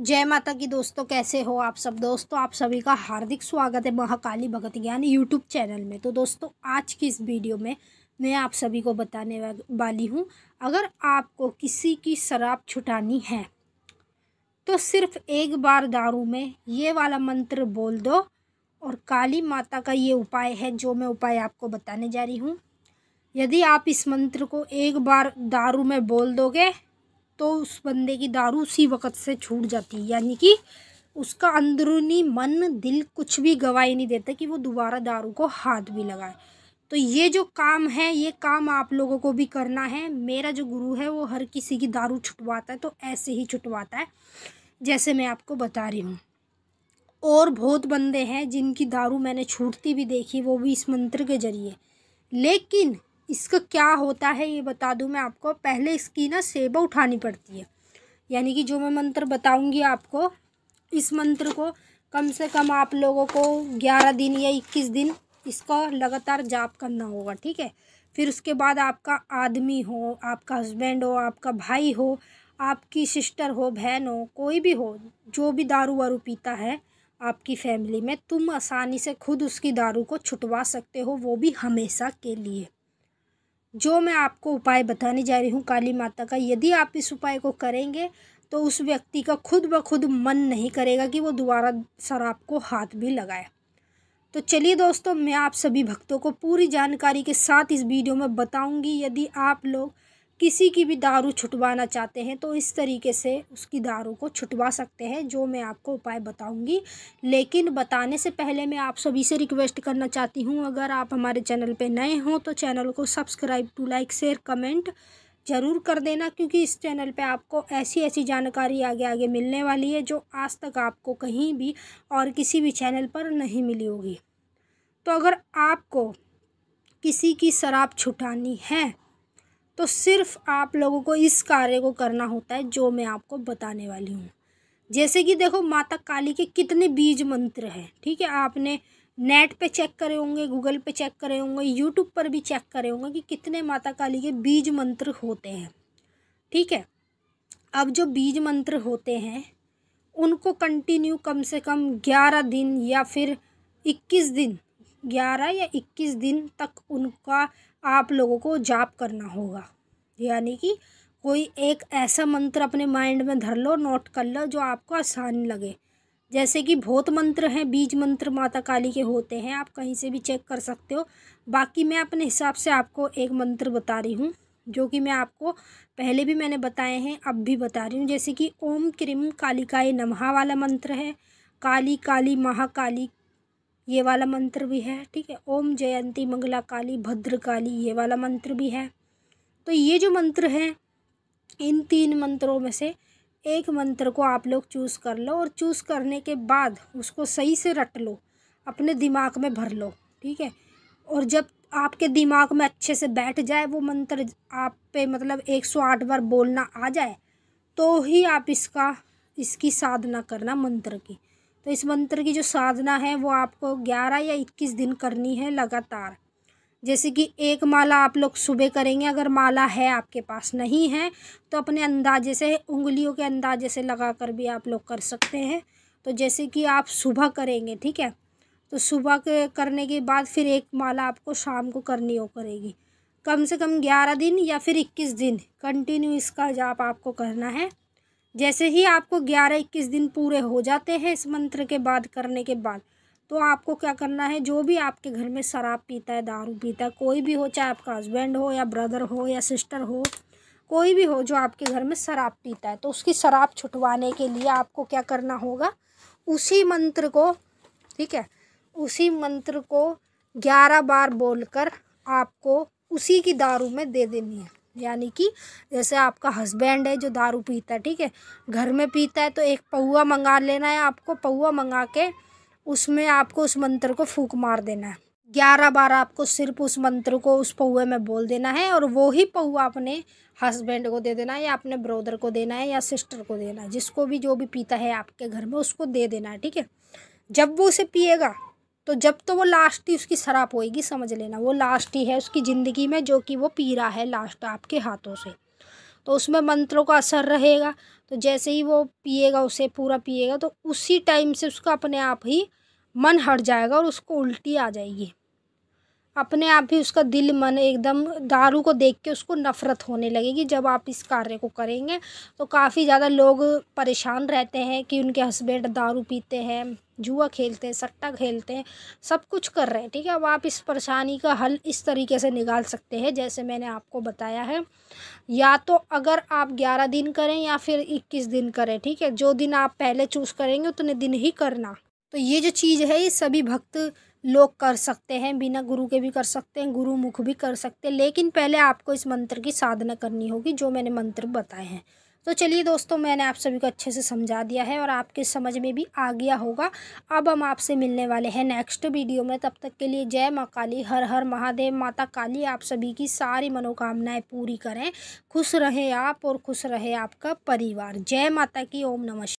जय माता की दोस्तों कैसे हो आप सब दोस्तों आप सभी का हार्दिक स्वागत है महाकाली भगत ज्ञान यूट्यूब चैनल में तो दोस्तों आज की इस वीडियो में मैं आप सभी को बताने वाली हूँ अगर आपको किसी की शराब छुटानी है तो सिर्फ एक बार दारू में ये वाला मंत्र बोल दो और काली माता का ये उपाय है जो मैं उपाय आपको बताने जा रही हूँ यदि आप इस मंत्र को एक बार दारू में बोल दोगे तो उस बंदे की दारू उसी वक़्त से छूट जाती है यानी कि उसका अंदरूनी मन दिल कुछ भी गवाही नहीं देता कि वो दोबारा दारू को हाथ भी लगाए तो ये जो काम है ये काम आप लोगों को भी करना है मेरा जो गुरु है वो हर किसी की दारू छुटवाता है तो ऐसे ही छुटवाता है जैसे मैं आपको बता रही हूँ और बहुत बंदे हैं जिनकी दारू मैंने छूटती भी देखी वो भी इस मंत्र के जरिए लेकिन इसका क्या होता है ये बता दूँ मैं आपको पहले इसकी ना सेबा उठानी पड़ती है यानी कि जो मैं मंत्र बताऊँगी आपको इस मंत्र को कम से कम आप लोगों को ग्यारह दिन या इक्कीस दिन इसका लगातार जाप करना होगा ठीक है फिर उसके बाद आपका आदमी हो आपका हस्बैंड हो आपका भाई हो आपकी सिस्टर हो बहन हो कोई भी हो जो भी दारू वारू पीता है आपकी फैमिली में तुम आसानी से खुद उसकी दारू को छुटवा सकते हो वो भी हमेशा के लिए जो मैं आपको उपाय बताने जा रही हूँ काली माता का यदि आप इस उपाय को करेंगे तो उस व्यक्ति का खुद ब खुद मन नहीं करेगा कि वो दोबारा शराब को हाथ भी लगाए तो चलिए दोस्तों मैं आप सभी भक्तों को पूरी जानकारी के साथ इस वीडियो में बताऊंगी यदि आप लोग किसी की भी दारू छुटवाना चाहते हैं तो इस तरीके से उसकी दारू को छुटवा सकते हैं जो मैं आपको उपाय बताऊंगी लेकिन बताने से पहले मैं आप सभी से रिक्वेस्ट करना चाहती हूँ अगर आप हमारे चैनल पे नए हों तो चैनल को subscribe to like share comment ज़रूर कर देना क्योंकि इस चैनल पे आपको ऐसी ऐसी जानकारी आगे आगे मिलने वाली है जो आज तक आपको कहीं भी और किसी भी चैनल पर नहीं मिली होगी तो अगर आपको किसी की शराब छुटानी है तो सिर्फ आप लोगों को इस कार्य को करना होता है जो मैं आपको बताने वाली हूँ जैसे कि देखो माता काली के कितने बीज मंत्र हैं ठीक है आपने नेट पे चेक करे होंगे गूगल पे चेक करे होंगे यूट्यूब पर भी चेक करे होंगे कि कितने माता काली के बीज मंत्र होते हैं ठीक है अब जो बीज मंत्र होते हैं उनको कंटिन्यू कम से कम ग्यारह दिन या फिर इक्कीस दिन ग्यारह या इक्कीस दिन तक उनका आप लोगों को जाप करना होगा यानी कि कोई एक ऐसा मंत्र अपने माइंड में धर लो नोट कर लो जो आपको आसान लगे जैसे कि भूत मंत्र हैं बीज मंत्र माता काली के होते हैं आप कहीं से भी चेक कर सकते हो बाकी मैं अपने हिसाब से आपको एक मंत्र बता रही हूँ जो कि मैं आपको पहले भी मैंने बताए हैं अब भी बता रही हूँ जैसे कि ओम क्रीम कालिकाई नमहा वाला मंत्र है काली काली महाकाली ये वाला मंत्र भी है ठीक है ओम जयंती मंगला काली भद्र काली ये वाला मंत्र भी है तो ये जो मंत्र हैं इन तीन मंत्रों में से एक मंत्र को आप लोग चूज़ कर लो और चूज़ करने के बाद उसको सही से रट लो अपने दिमाग में भर लो ठीक है और जब आपके दिमाग में अच्छे से बैठ जाए वो मंत्र आप पे मतलब एक सौ आठ बार बोलना आ जाए तो ही आप इसका इसकी साधना करना मंत्र की तो इस मंत्र की जो साधना है वो आपको ग्यारह या इक्कीस दिन करनी है लगातार जैसे कि एक माला आप लोग सुबह करेंगे अगर माला है आपके पास नहीं है तो अपने अंदाजे से उंगलियों के अंदाजे से लगा कर भी आप लोग कर सकते हैं तो जैसे कि आप सुबह करेंगे ठीक है तो सुबह के करने के बाद फिर एक माला आपको शाम को करनी हो करेगी कम से कम ग्यारह दिन या फिर इक्कीस दिन कंटिन्यू इसका जाप आपको करना है जैसे ही आपको ग्यारह इक्कीस दिन पूरे हो जाते हैं इस मंत्र के बाद करने के बाद तो आपको क्या करना है जो भी आपके घर में शराब पीता है दारू पीता है कोई भी हो चाहे आपका हस्बैंड हो या ब्रदर हो या सिस्टर हो कोई भी हो जो आपके घर में शराब पीता है तो उसकी शराब छुटवाने के लिए आपको क्या करना होगा उसी मंत्र को ठीक है उसी मंत्र को ग्यारह बार बोलकर आपको उसी की दारू में दे देनी है यानी कि जैसे आपका हस्बैंड है जो दारू पीता है ठीक है घर में पीता है तो एक पौआ मंगा लेना है आपको पौआ मंगा के उसमें आपको उस मंत्र को फूक मार देना है ग्यारह बार आपको सिर्फ उस मंत्र को उस पौए में बोल देना है और वो ही पौआ अपने हस्बैंड को दे देना है या अपने ब्रोदर को देना है या सिस्टर को देना है जिसको भी जो भी पीता है आपके घर में उसको दे देना है ठीक है जब वो उसे पिएगा तो जब तो वो लास्ट ही उसकी शराब होएगी समझ लेना वो लास्ट ही है उसकी ज़िंदगी में जो कि वो पी रहा है लास्ट आपके हाथों से तो उसमें मंत्रों का असर रहेगा तो जैसे ही वो पिएगा उसे पूरा पिएगा तो उसी टाइम से उसका अपने आप ही मन हट जाएगा और उसको उल्टी आ जाएगी अपने आप ही उसका दिल मन एकदम दारू को देख के उसको नफ़रत होने लगेगी जब आप इस कार्य को करेंगे तो काफ़ी ज़्यादा लोग परेशान रहते हैं कि उनके हस्बैंड दारू पीते हैं जुआ खेलते हैं सट्टा खेलते हैं सब कुछ कर रहे हैं ठीक है अब आप इस परेशानी का हल इस तरीके से निकाल सकते हैं जैसे मैंने आपको बताया है या तो अगर आप ग्यारह दिन करें या फिर इक्कीस दिन करें ठीक है जो दिन आप पहले चूज़ करेंगे उतने दिन ही करना तो ये जो चीज़ है ये सभी भक्त लोग कर सकते हैं बिना गुरु के भी कर सकते हैं गुरु मुख भी कर सकते हैं लेकिन पहले आपको इस मंत्र की साधना करनी होगी जो मैंने मंत्र बताए हैं तो चलिए दोस्तों मैंने आप सभी को अच्छे से समझा दिया है और आपके समझ में भी आ गया होगा अब हम आपसे मिलने वाले हैं नेक्स्ट वीडियो में तब तक के लिए जय माँ काली हर हर महादेव माता काली आप सभी की सारी मनोकामनाएं पूरी करें खुश रहे आप और खुश रहे आपका परिवार जय माता की ओम नमस्कार